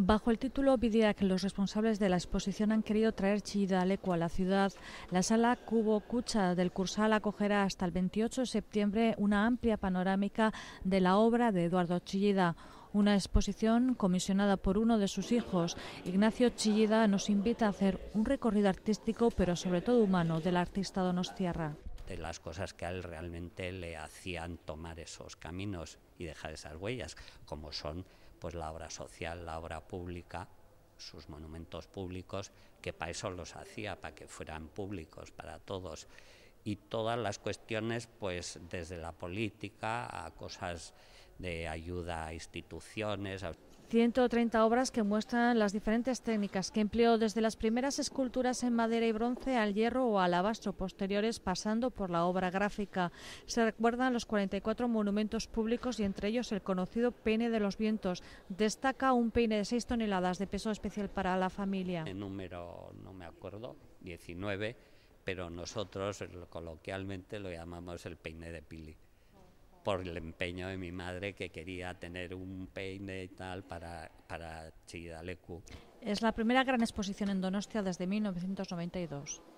Bajo el título que los responsables de la exposición han querido traer Eco a la ciudad. La sala Cubo Cucha del Cursal acogerá hasta el 28 de septiembre una amplia panorámica de la obra de Eduardo Chillida una exposición comisionada por uno de sus hijos. Ignacio Chillida nos invita a hacer un recorrido artístico, pero sobre todo humano, del artista Donostiarra. De las cosas que a él realmente le hacían tomar esos caminos y dejar esas huellas, como son pues la obra social, la obra pública, sus monumentos públicos, que para eso los hacía, para que fueran públicos para todos. Y todas las cuestiones, pues desde la política a cosas de ayuda a instituciones. 130 obras que muestran las diferentes técnicas que empleó desde las primeras esculturas en madera y bronce al hierro o alabastro posteriores pasando por la obra gráfica. Se recuerdan los 44 monumentos públicos y entre ellos el conocido peine de los vientos. Destaca un peine de 6 toneladas de peso especial para la familia. El número no me acuerdo, 19, pero nosotros coloquialmente lo llamamos el peine de pili por el empeño de mi madre que quería tener un peine y tal para, para Chidalecu. Es la primera gran exposición en Donostia desde 1992.